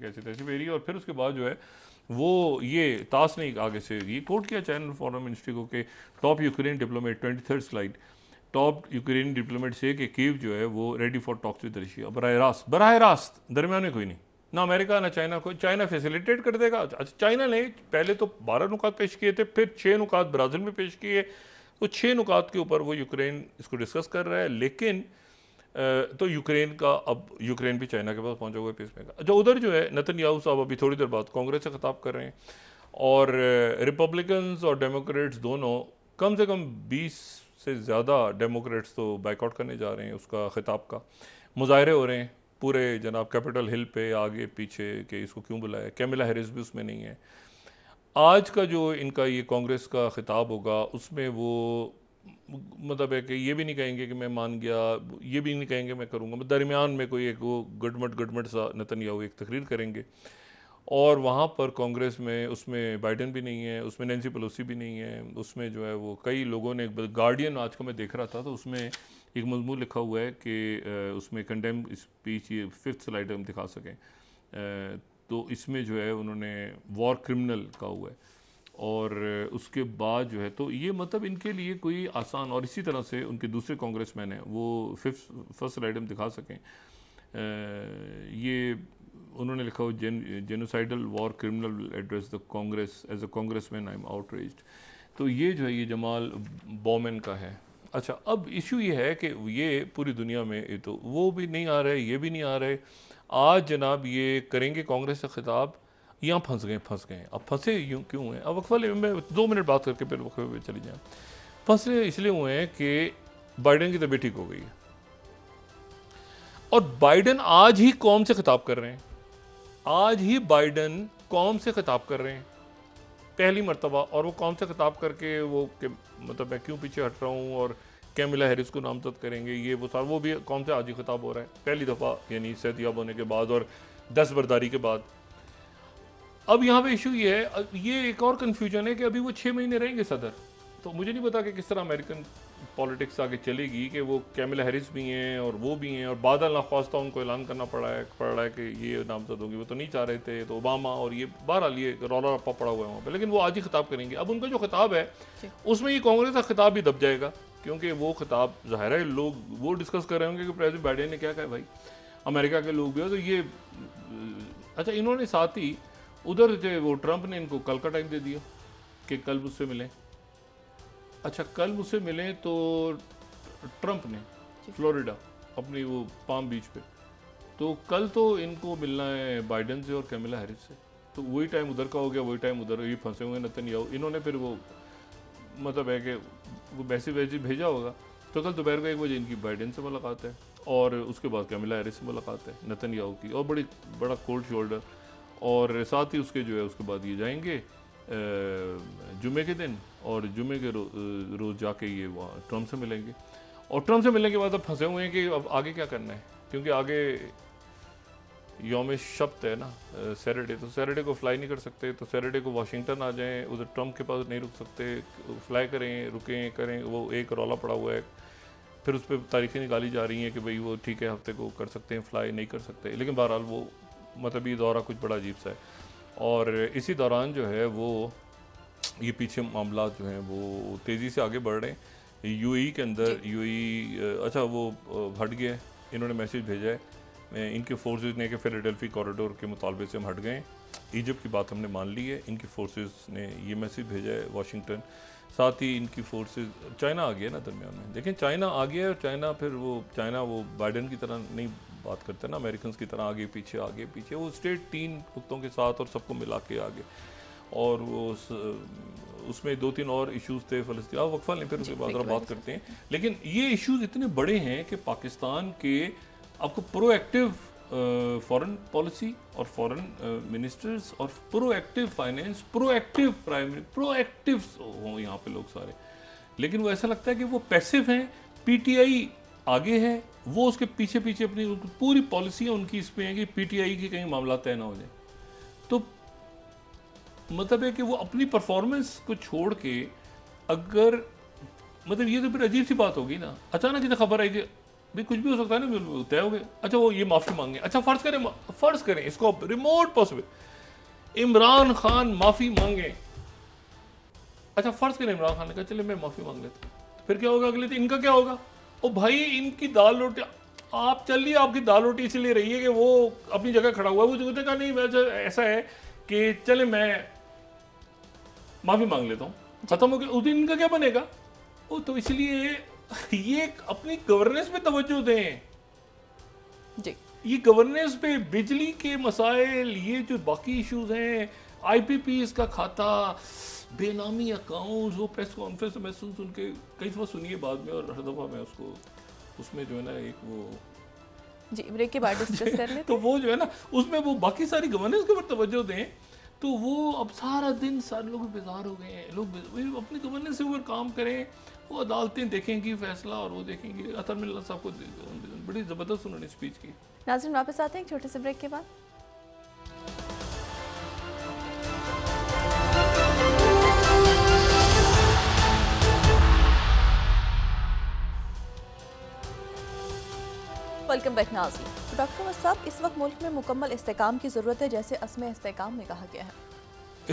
कैसे तैसी फेरी और फिर उसके बाद जो है वो ये ताश ने आगे से ये कोट किया चाइना फॉरन मिनिस्ट्री को कि top Ukraine diplomat twenty third slide top Ukraine diplomat से कि जो है वो ready for talks with Russia बर रास्त बर रास्त दरमियान में कोई नहीं ना अमेरिका ना चाइना को चाइना फैसिलिटेट कर देगा अच्छा चाइना ने पहले तो बारह नुकात पेश किए थे फिर छः नुकात ब्राज़ील में पेश किए तो छः नुकात के ऊपर वो यूक्रेन इसको डिस्कस कर रहा है लेकिन तो यूक्रेन का अब यूक्रेन भी चाइना के पास पहुंचा हुआ है पीस मेकर जो उधर जो है नतन याहू साहब अभी थोड़ी देर बाद कांग्रेस से खिताब कर रहे हैं और रिपब्लिकन्स और डेमोक्रेट्स दोनों कम से कम बीस से ज़्यादा डेमोक्रेट्स तो बैकआउट करने जा रहे हैं उसका खिताब का मुजाहरे हो रहे हैं पूरे जनाब कैपिटल हिल पे आगे पीछे कि इसको क्यों बुलाया कैमिला हैरिस भी उसमें नहीं है आज का जो इनका ये कांग्रेस का खिताब होगा उसमें वो मतलब है कि ये भी नहीं कहेंगे कि मैं मान गया ये भी नहीं कहेंगे मैं करूँगा मतलब दरमियान में कोई एक वो गडमट गडमट सा नतन या एक तकरीर करेंगे और वहाँ पर कांग्रेस में उसमें बाइडन भी नहीं है उसमें नैन्सी पलोसी भी नहीं है उसमें जो है वो कई लोगों ने गार्डियन आज को मैं देख रहा था तो उसमें एक मजमू लिखा हुआ है कि उसमें कंडेम स्पीच ये फिफ्थ स्लाइड हम दिखा सकें तो इसमें जो है उन्होंने वॉर क्रिमिनल कहा हुआ है और उसके बाद जो है तो ये मतलब इनके लिए कोई आसान और इसी तरह से उनके दूसरे कांग्रेस मैन हैं वो फिफ्थ फर्स्ट स्लाइड हम दिखा सकें ये उन्होंने लिखा हो gen genocidal war criminal address the Congress as a congressman I am outrage तो ये जो है ये जमाल बॉमेन का है अच्छा अब इशू ये है कि ये पूरी दुनिया में ये तो वो भी नहीं आ रहे ये भी नहीं आ रहे आज जनाब ये करेंगे कांग्रेस का खिताब यहाँ फंस गए फंस गए अब फंसे यूँ क्यों हैं अब वक्फा में दो मिनट बात करके फिर वक्फे पे चले जाएँ फंसे इसलिए हुए हैं कि बाइडन की तबीयत ठीक हो गई है और बाइडन आज ही कौम से खिताब कर रहे हैं आज ही बाइडन कौम से खिताब कर रहे हैं पहली मरतबा और वो कौन सा खिताब करके वो मतलब मैं क्यों पीछे हट रहा हूँ और कैमिला हैरिस को नामजद करेंगे ये वो सारा वो भी कौन सा आजी खिताब हो रहा है पहली दफ़ा यानी याब होने के बाद और दस बर्दारी के बाद अब यहाँ पे इशू ये है ये एक और कन्फ्यूजन है कि अभी वो छः महीने रहेंगे सदर तो मुझे नहीं पता कि किस तरह अमेरिकन पॉलिटिक्स आगे चलेगी कि वो कैमिल हैरिस भी हैं और वो भी हैं और बादल नाखास्ता उनको ऐलान करना पड़ा है पड़ रहा है कि ये नामजद होगी वो तो नहीं चाह रहे थे तो ओबामा और ये बहरहाल ये रौला रप्पा पड़ा हुआ है वहाँ पर लेकिन वो आज ही खिताब करेंगे अब उनका जो खिताब है उसमें ये कांग्रेस का खिताब भी दब जाएगा क्योंकि वो खिताब ज़ाहिर है लोग वो डिस्कस कर रहे होंगे कि प्रेसिडेंट बाइडेन ने क्या कहा भाई अमेरिका के लोग भी हो तो ये अच्छा इन्होंने साथ ही उधर जो वो ट्रंप ने इनको कल का टाइम दे दिया कि कल उससे मिलें अच्छा कल मुझसे मिले तो ट्रंप ने फ्लोरिडा अपनी वो पाम बीच पे तो कल तो इनको मिलना है बाइडन से और कैमिला हैरिस से तो वही टाइम उधर का हो गया वही टाइम उधर ये फंसे हुए नतन याओ इन्होंने फिर वो मतलब है कि वो वैसे वैसी भेजा होगा तो कल दोपहर को एक बजे इनकी बाइडन से मुलाकात है और उसके बाद कैमिला हैरिस से मुलाकात है नतन याओ की और बड़ी बड़ा कोल्ड शोल्डर और साथ ही उसके जो है उसके बाद ये जाएंगे जुमे के दिन और जुमे के रो, रोज़ जाके ये वहाँ ट्रम्प से मिलेंगे और ट्रम्प से मिलने के बाद अब फंसे हुए हैं कि अब आगे क्या करना है क्योंकि आगे योम शब्द है ना सैटरडे तो सैटरडे को फ्लाई नहीं कर सकते तो सैटरडे को वाशिंगटन आ जाएं उधर ट्रम्प के पास नहीं रुक सकते फ्लाई करें रुकें करें वो एक रौला पड़ा हुआ है फिर उस पर तारीखें निकाली जा रही हैं कि भाई वो ठीक है हफ्ते को कर सकते हैं फ्लाई नहीं कर सकते लेकिन बहरहाल वो मतलब ये दौरा कुछ बड़ा अजीब सा है और इसी दौरान जो है वो ये पीछे मामला जो है वो तेज़ी से आगे बढ़ रहे हैं यू e के अंदर यू e, अच्छा वो हट गए इन्होंने मैसेज भेजा है इनके फोर्सेज ने कि फिलाडेल्फी कॉरिडोर के मुतालबे से हम हट गए इजिप्ट की बात हमने मान ली है इनकी फोर्सेस ने ये मैसेज भेजा है वाशिंगटन साथ ही इनकी फोर्सेस चाइना आ गया ना दरमियान में देखें चाइना आ गया और चाइना फिर वो चाइना वो बाइडन की तरह नहीं बात करते हैं ना अमेरिकन की तरह आगे पीछे आगे पीछे वो स्टेट तीन कुत्तों के साथ और सबको मिला के आगे और वो उस, उसमें दो तीन और इश्यूज थे फलस्ती वक्फा लें फिर उसके बाद और बात करते हैं लेकिन ये इश्यूज इतने बड़े हैं कि पाकिस्तान के आपको प्रोएक्टिव फॉरेन पॉलिसी और फॉरेन मिनिस्टर्स और proactive finance proactive prime proactive हों यहाँ पे लोग सारे लेकिन वो ऐसा लगता है कि वो पैसिव हैं पीटीआई आगे है वो उसके पीछे पीछे अपनी पूरी पॉलिसियाँ उनकी इस पर हैं कि पीटीआई के कहीं मामला तय ना हो जाए तो मतलब है कि वो अपनी परफॉर्मेंस को छोड़ के अगर मतलब ये तो फिर अजीब सी बात होगी ना अचानक इतना तो खबर आई कि भाई कुछ भी हो सकता है ना तय हो गए अच्छा वो ये माफ़ी मांगे अच्छा फ़र्ज़ करें फ़र्ज़ करें इसको रिमोट पॉसिबल इमरान खान माफ़ी मांगे अच्छा फ़र्ज़ करें इमरान खान ने कहा चले मैं माफ़ी मांग लेता फिर क्या होगा अगले दिन इनका क्या होगा ओ भाई इनकी दाल रोटी आप चलिए आपकी दाल रोटी इसीलिए रही है कि वो अपनी जगह खड़ा हुआ है वो जो कहते नहीं वैसे ऐसा है कि चले मैं माफ़ी मांग लेता हूँ खत्म हो गया उस दिन इनका क्या बनेगा ओ तो इसलिए ये अपनी गवर्नेंस पे तवज्जो दें ये गवर्नेंस पे बिजली के मसाइल ये जो बाकी इश्यूज हैं आईपीपीएस का खाता बेनामी अकाउंट्स वो प्रेस कॉन्फ्रेंस में सुन सुन के कई दफ़ा सुनिए बाद में और हर दफ़ा मैं उसको उसमें जो है ना एक वो जी ब्रेक के बाद डिस्कस कर लेते तो वो जो है ना उसमें वो बाकी सारी गवर्नेंस के ऊपर तवज्जो दें तो वो अब सारा दिन सारे लोग बेजार हो गए हैं लोग अपनी गवर्नेंस के ऊपर काम करें वो अदालतें देखेंगी फैसला और वो देखेंगी अतर साहब को बड़ी ज़बरदस्त उन्होंने स्पीच की नाजिन वापस आते हैं एक छोटे से ब्रेक के बाद वेलकम बैक नाजी तो डॉक्टर साहब इस वक्त मुल्क में मुकम्मल इसकाम की ज़रूरत है जैसे असम इसकाम में कहा गया है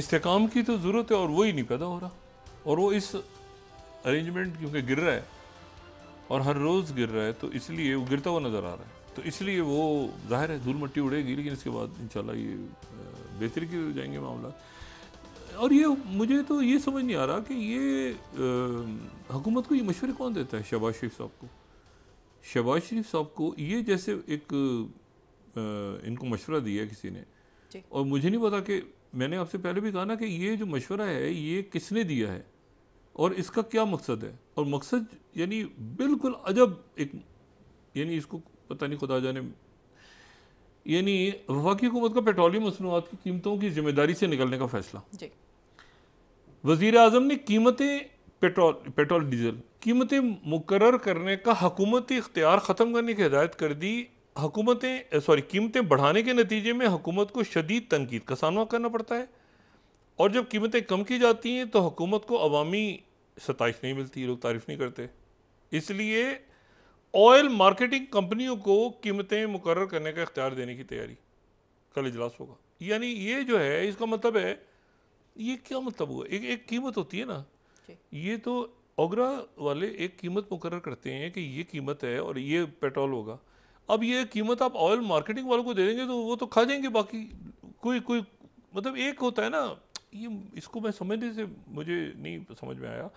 इसकाम की तो ज़रूरत है और वही नहीं पैदा हो रहा और वो इस अरेंजमेंट क्योंकि गिर रहा है और हर रोज़ गिर रहा है तो इसलिए वो गिरता हुआ नज़र आ रहा है तो इसलिए वो जाहिर है धूल मट्टी उड़ेगी लेकिन इसके बाद इंशाल्लाह ये बेहतर की हो जाएंगे मामला और ये मुझे तो ये समझ नहीं आ रहा कि ये हुकूमत को ये मशवरे कौन देता है शहबाज शरीफ साहब को शहबाज शरीफ साहब को ये जैसे एक आ, इनको मशवरा दिया किसी ने और मुझे नहीं पता कि मैंने आपसे पहले भी कहा ना कि ये जो मशवरा है ये किसने दिया है और इसका क्या मकसद है और मकसद यानी बिल्कुल अजब एक यानी इसको पता नहीं खुदा जाने यानी वफाकी हुकूमत का पेट्रोलियम मसनूआत की कीमतों की जिम्मेदारी से निकलने का फैसला जी वज़ी अजम ने कीमतें पेट्रोल पेट्रोल डीजल कीमतें मुकर करने का हकूमती इख्तियार ख़त्म करने की हदायत कर दी हकूमतें सॉरी कीमतें बढ़ाने के नतीजे में हुकूमत को शदीद तनकीद का सामना करना पड़ता है और जब कीमतें कम की जाती हैं तो हकूमत को अवामी सतश नहीं मिलती लोग तारीफ़ नहीं करते इसलिए ऑयल मार्केटिंग कंपनियों को कीमतें मुकर करने का इख्तियार देने की तैयारी कल इजलास होगा यानी ये जो है इसका मतलब है ये क्या मतलब हुआ एक एक कीमत होती है ना ये तो ओगरा वाले एक कीमत मुकर करते हैं कि ये कीमत है और ये पेट्रोल होगा अब ये कीमत आप ऑयल मार्केटिंग वालों को दे देंगे तो वो तो खा जाएंगे बाकी कोई कोई मतलब एक होता है ना ये इसको मैं समझने से मुझे नहीं समझ में आया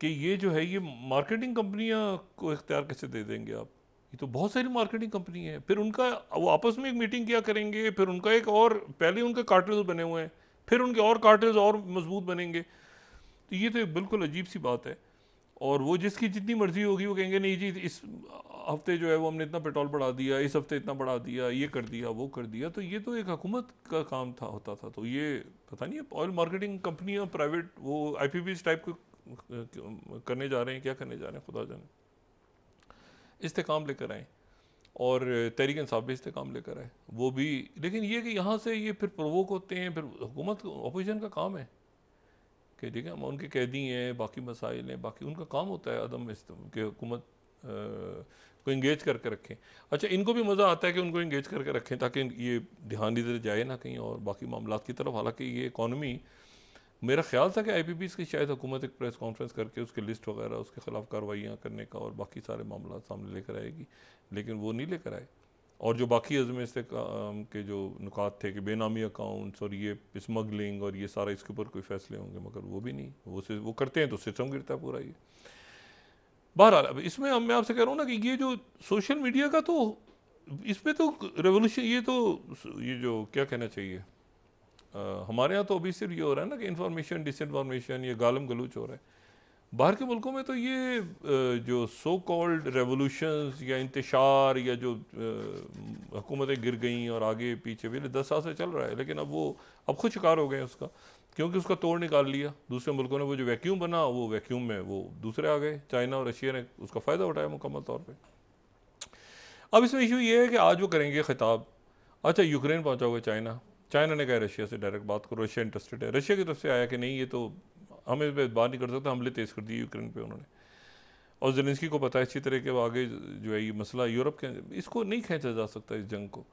कि ये जो है ये मार्केटिंग कंपनियां को इख्तियार कैसे दे देंगे आप ये तो बहुत सारी मार्केटिंग कंपनी है फिर उनका वो आपस में एक मीटिंग क्या करेंगे फिर उनका एक और पहले उनके कार्टेल्स बने हुए हैं फिर उनके और कार्टेल्स और मजबूत बनेंगे तो ये तो बिल्कुल अजीब सी बात है और वो जिसकी जितनी मर्जी होगी वो कहेंगे नहीं जी इस हफ्ते जो है वो हमने इतना पेट्रोल बढ़ा दिया इस हफ्ते इतना बढ़ा दिया ये कर दिया वो कर दिया तो ये तो एक हुकूमत का काम था होता था तो ये पता नहीं ऑयल मार्केटिंग कंपनियां प्राइवेट वो आई पी पी टाइप को करने जा रहे हैं क्या करने जा रहे हैं खुदा जाने इस्तेकाम लेकर आए और तहरीक इंसाफ भी इस्तेकाम लेकर आए वो भी लेकिन ये कि यहाँ से ये फिर प्रवोक होते हैं फिर हुकूमत अपोजिशन का काम है कि ठीक है उनके कैदी हैं बाकी मसाइल हैं बाकी उनका काम होता है अदम कि हुकूमत को इंगेज करके रखें अच्छा इनको भी मज़ा आता है कि उनको इंगेज करके रखें ताकि ये ध्यान इधर जाए ना कहीं और बाकी मामला की तरफ हालांकि ये इकानमी मेरा ख्याल था कि आई पी पी की शायद हुकूमत एक प्रेस कॉन्फ्रेंस करके उसके लिस्ट वगैरह उसके ख़िलाफ़ कार्रवाइयाँ करने का और बाकी सारे मामला सामने लेकर आएगी लेकिन वो नहीं लेकर आए और जो बाकी अजमे से के जो नुकात थे कि बेनामी अकाउंट्स और ये स्मगलिंग और ये सारा इसके ऊपर कोई फैसले होंगे मगर वो भी नहीं वो से वो करते हैं तो सिस्टम गिरता है पूरा ये बहरहाल अब इसमें अब मैं आपसे कह रहा हूँ ना कि ये जो सोशल मीडिया का तो इसमें तो रेवोल्यूशन ये तो ये जो क्या कहना चाहिए आ, हमारे यहाँ तो अभी सिर्फ ये हो रहा है ना कि इन्फॉर्मेशन डिसफॉर्मेशन ये गालम गलूच हो रहा है बाहर के मुल्कों में तो ये जो सो कॉल्ड रेवोल्यूशन या इंतशार या जो हुकूमतें गिर गईं और आगे पीछे भी दस साल से चल रहा है लेकिन अब वो अब खुद शिकार हो गए उसका क्योंकि उसका तोड़ निकाल लिया दूसरे मुल्कों ने वो जो वैक्यूम बना वो वैक्यूम में वो दूसरे आ गए चाइना और रशिया ने उसका फ़ायदा उठाया मुकम्मल तौर पर अब इसमें इशू ये है कि आज वो करेंगे खिताब अच्छा यूक्रेन पहुँचा हुआ चाइना चाइना ने कहा रशिया से डायरेक्ट बात करो रशिया इंटरेस्टेड है रशिया की तरफ से आया कि नहीं ये तो हमें बात नहीं कर सकता हमले तेज़ कर दिए यूक्रेन पे उन्होंने और जलिंसकी को पता है अच्छी तरह के आगे जो है ये मसला यूरोप के इसको नहीं खींचा जा सकता इस जंग को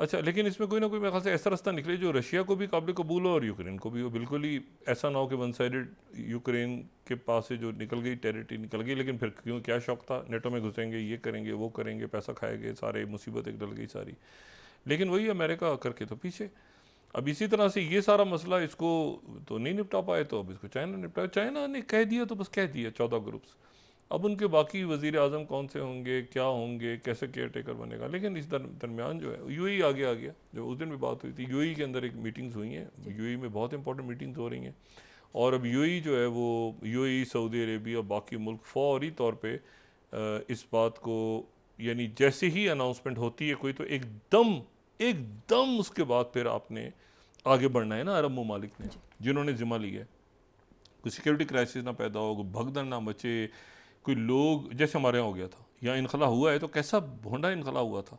अच्छा लेकिन इसमें कोई ना कोई मेरे ख्याल से ऐसा रास्ता निकले जो रशिया को भी काबिल कबूल हो और यूक्रेन को भी वो बिल्कुल ही ऐसा ना हो कि वन साइडेड यूक्रेन के पास से जो निकल गई टेरिटरी निकल गई लेकिन फिर क्यों क्या शौक था नेटो में घुसेंगे ये करेंगे वो करेंगे पैसा खाएंगे सारे मुसीबत एक डल गई सारी लेकिन वही अमेरिका करके तो पीछे अब इसी तरह से ये सारा मसला इसको तो नहीं निपटा पाए तो अब इसको चाइना निपटाया चाइना ने कह दिया तो बस कह दिया चौदह ग्रुप्स अब उनके बाकी वजीर अजम कौन से होंगे क्या होंगे कैसे केयर टेकर बनेगा लेकिन इस दर दरमियान जो है यू ई e आगे आ गया जो उस दिन भी बात हुई थी यू ई e के अंदर एक मीटिंग्स हुई हैं यू ई e में बहुत इंपॉर्टेंट मीटिंग्स हो रही हैं और अब यू ई जो है वो यू ई सऊदी अरेबिया बाकी मुल्क फौरी तौर पर इस बात को यानी जैसे ही अनाउंसमेंट होती है कोई तो एकदम एकदम उसके बाद फिर आपने आगे बढ़ना है ना अरब ममालिक ने जिन्होंने जिम्मा लिया है कोई सिक्योरिटी क्राइसिस ना पैदा हो कोई भगदड़ ना बचे कोई लोग जैसे हमारे यहाँ हो गया था यहाँ इनखला हुआ है तो कैसा भोंडा इनखला हुआ था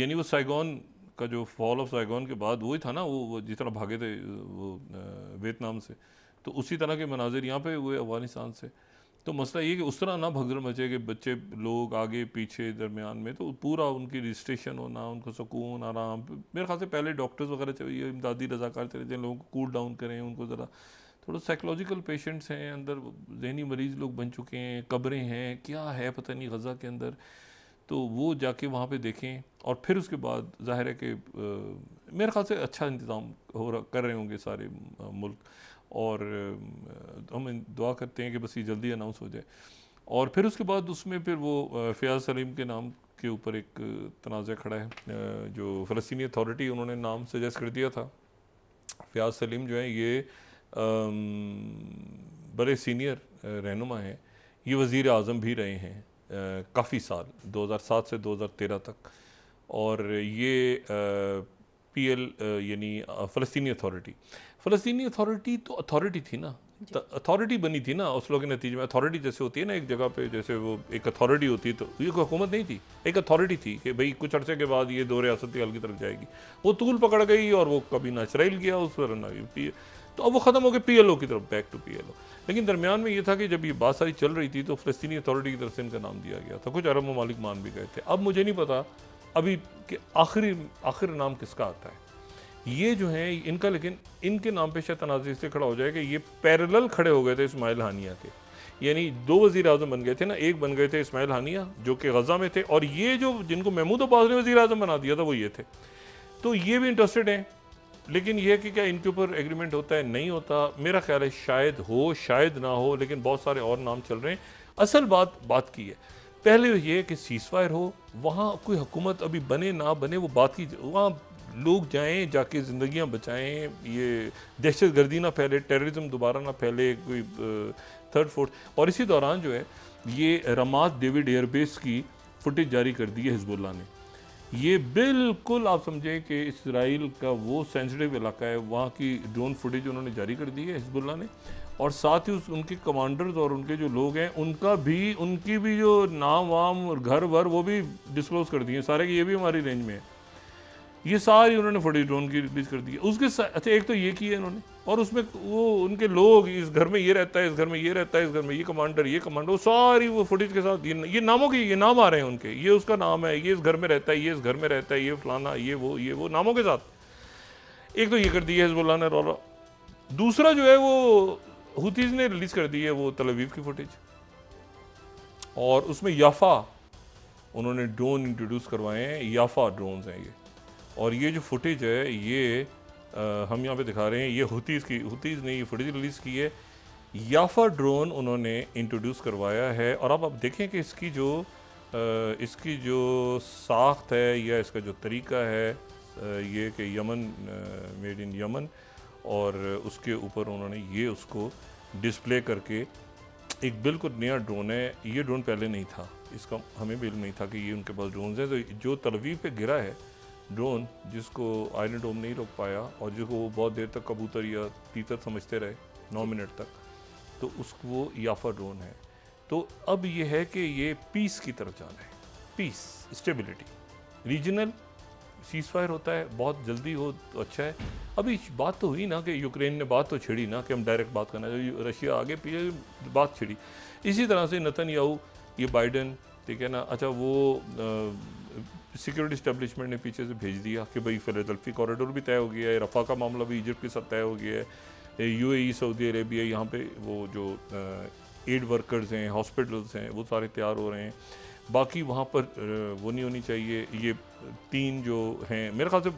यानी वो साइगोन का जो फॉल ऑफ साइगोन के बाद वही था ना वो, वो जिस तरह भागे थे वो वियतनाम से तो उसी तरह के मनाजिर यहाँ पे हुए अफगानिस्तान से तो मसला ये कि उस तरह ना भगदड़ मचे कि बच्चे लोग आगे पीछे दरमियान में तो पूरा उनकी रजिस्ट्रेशन होना उनको सुकून आराम मेरे ख्याल से पहले डॉक्टर्स वगैरह चाहिए इमदादी रजाकार चले जाए लोगों को कूल डाउन करें उनको ज़रा थोड़ा साइकोलॉजिकल पेशेंट्स हैं अंदर जहनी मरीज़ लोग बन चुके हैं कब्रें हैं क्या है पता नहीं गज़ा के अंदर तो वो जाके वहाँ पर देखें और फिर उसके बाद जाहिर है कि मेरे ख्याल से अच्छा इंतज़ाम हो रहा कर रहे होंगे सारे मुल्क और हम दुआ करते हैं कि बस ये जल्दी अनाउंस हो जाए और फिर उसके बाद उसमें फिर वो फ़याज़ सलीम के नाम के ऊपर एक तनाज़ खड़ा है जो फ़लस्तनी अथॉरिटी उन्होंने नाम सजेस्ट कर दिया था फ़याज़ सलीम जो है ये बड़े सीनियर रहनुमा हैं ये वज़ी अजम भी रहे हैं काफ़ी साल 2007 से 2013 तक और ये पी एल यानी फ़लस्तनी अथॉरिटी फ़लस्तनी अथॉरिटी तो अथॉरिटी थी ना अथॉरिटी तो बनी थी ना उस लोग के नतीजे में अथॉरिटी जैसे होती है ना एक जगह पे जैसे वो एक अथॉरिटी होती है तो ये कोई हुकूमत नहीं थी एक अथॉरिटी थी कि भाई कुछ अर्से के बाद ये दो रियासत हल की तरफ जाएगी वो तूल पकड़ गई और वो कभी ना इसराइल गया उस पर ना पी तो अब वो ख़त्म हो गया पी एल ओ की तरफ back to P L O लेकिन दरमियान में ये था कि जब ये बात सारी चल रही थी तो फ़लस्तनी अथॉरिटी की तरफ से इनका नाम दिया गया था कुछ अरब ममालिक मान भी गए थे अब मुझे नहीं पता अभी कि आखिरी आखिर नाम किसका आता है ये जो है इनका लेकिन इनके नाम पे शायद तनाज़ इसलिए खड़ा हो जाएगा ये पैरेलल खड़े हो गए थे इसमाइल हानिया के यानी दो वज़ी अजम बन गए थे ना एक बन गए थे इसमाइल हानिया जो कि गजा में थे और ये जो जिनको महमूद अब्बास ने वजी अजम बना दिया था वो ये थे तो ये भी इंटरेस्टेड हैं लेकिन यह कि क्या इनके ऊपर एग्रीमेंट होता है नहीं होता मेरा ख्याल है शायद हो शायद ना हो लेकिन बहुत सारे और नाम चल रहे हैं असल बात बात की है पहले ये कि सीज फायर हो वहाँ कोई हुकूमत अभी बने ना बने वो बात की वहाँ लोग जाएं जाके ज़िंदगियां बचाएं ये दहशत गर्दी ना फैले टेररिज्म दोबारा ना फैले कोई थर्ड फोर्थ और इसी दौरान जो है ये रमात डेविड एयरबेस की फुटेज जारी कर दी है हिजबुल्ला ने ये बिल्कुल आप समझें कि इसराइल का वो सेंसिटिव इलाका है वहाँ की ड्रोन फुटेज उन्होंने जारी कर दी है हिजबुल्ला ने और साथ ही उस उनके कमांडर्स और उनके जो लोग हैं उनका भी उनकी भी जो नाम वाम और घर वर वो भी डिस्क्लोज़ कर दिए सारे कि ये भी हमारी रेंज में है ये सारी उन्होंने फोटेज ड्रोन की रिलीज कर दी है उसके अच्छा एक तो ये किया इन्होंने और उसमें वो उनके लोग इस घर में ये रहता है इस घर में ये रहता है इस घर में ये कमांडर ये कमांडर वो सारी वो फुटेज के साथ ये, ये नामों के ये नाम आ रहे हैं उनके ये उसका नाम है ये इस घर में रहता है ये इस घर में रहता है ये फलाना ये वो ये वो नामों के साथ एक तो ये कर दिया हिजबुल्ला ने रौला दूसरा जो है वो हुतीज़ ने रिलीज़ कर दी है वो तलवीव की फुटेज और उसमें याफा उन्होंने ड्रोन इंट्रोड्यूस करवाए हैं याफा ड्रोन हैं ये और ये जो फुटेज है ये आ, हम यहाँ पे दिखा रहे हैं ये हुतीज़ की हुतीज़ ने ये फुटेज रिलीज़ की है याफा ड्रोन उन्होंने इंट्रोड्यूस करवाया है और अब आप देखें कि इसकी जो आ, इसकी जो साख्त है या इसका जो तरीका है आ, ये कि यमन मेड इन यमन और उसके ऊपर उन्होंने ये उसको डिस्प्ले करके एक बिल्कुल नया ड्रोन है ये ड्रोन पहले नहीं था इसका हमें भी नहीं था कि ये उनके पास ड्रोन हैं तो जो तलवी पे गिरा है ड्रोन जिसको आयरन डोम नहीं रोक पाया और जिसको वो बहुत देर तक कबूतर या तीतर समझते रहे नौ मिनट तक तो उसको वो याफा ड्रोन है तो अब ये है कि ये पीस की तरफ जाना है peace stability regional ceasefire होता है बहुत जल्दी हो तो अच्छा है अभी बात तो हुई ना कि यूक्रेन ने बात तो छिड़ी ना कि हम डायरेक्ट बात करना चाहिए रशिया आगे पीछे बात छिड़ी इसी तरह से नतन याऊ ये बाइडन ठीक है ना अच्छा वो आ, सिक्योरिटी स्टैब्लिशमेंट ने पीछे से भेज दिया कि भाई फिलाडल्फी कॉरिडोर भी तय हो गया है रफ़ा का मामला भी इजिप्ट के साथ तय हो गया है यूएई सऊदी अरेबिया यहाँ पे वो जो एड वर्कर्स हैं हॉस्पिटल्स हैं वो सारे तैयार हो रहे हैं बाकी वहाँ पर वो नहीं होनी चाहिए ये तीन जो हैं मेरे ख्याल से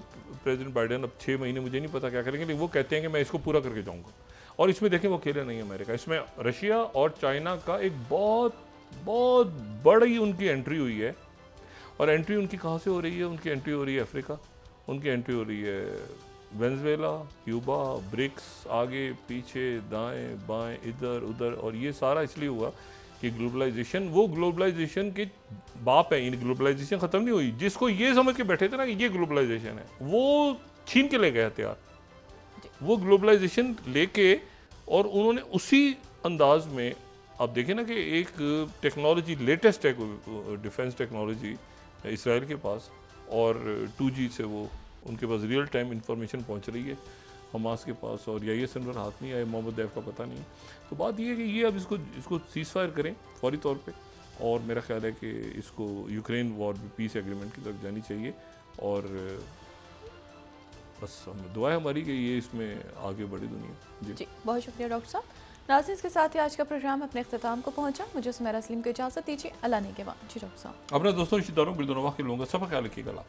प्रेजिडेंट बाइडन अब छः महीने मुझे नहीं पता क्या करेंगे लेकिन वो कहते हैं कि मैं इसको पूरा करके जाऊँगा और इसमें देखें वो अकेले नहीं है अमेरिका इसमें रशिया और चाइना का एक बहुत बहुत बड़ी उनकी एंट्री हुई है और एंट्री उनकी कहाँ से हो रही है उनकी एंट्री हो रही है अफ्रीका उनकी एंट्री हो रही है वेंजवेला क्यूबा ब्रिक्स आगे पीछे दाएं बाएं इधर उधर और ये सारा इसलिए हुआ कि ग्लोबलाइजेशन वो ग्लोबलाइजेशन के बाप है इन ग्लोबलाइजेशन ख़त्म नहीं हुई जिसको ये समझ के बैठे थे ना कि ये ग्लोबलाइजेशन है वो छीन के ले गए हथियार वो ग्लोबलाइजेशन लेके और उन्होंने उसी अंदाज में आप देखें ना कि एक टेक्नोलॉजी लेटेस्ट है डिफेंस टेक्नोलॉजी इसराइल के पास और जी से वो उनके पास रियल टाइम इन्फॉर्मेशन पहुँच रही है हमास के पास और या ये सेंटर हाथ नहीं आए मोहम्मद दैफ का पता नहीं तो बात ये है कि ये अब इसको इसको सीज फायर करें फौरी तौर पर और मेरा ख्याल है कि इसको यूक्रेन वॉर भी पीस एग्रीमेंट की तरफ जानी चाहिए और बस हम दुआ हमारी कि ये इसमें आगे बढ़े दुनिया जी, जी बहुत शुक्रिया डॉक्टर साहब नाजिन के साथ ही आज का प्रोग्राम अपने अख्ताम को पहुंचा मुझे सुमेरा सलीम को इजाज़त दीजिए अल्लाह ने के बाद जी अपने दोस्तों रिश्तेदारों के लोगों का सब ख्याल रखिएगा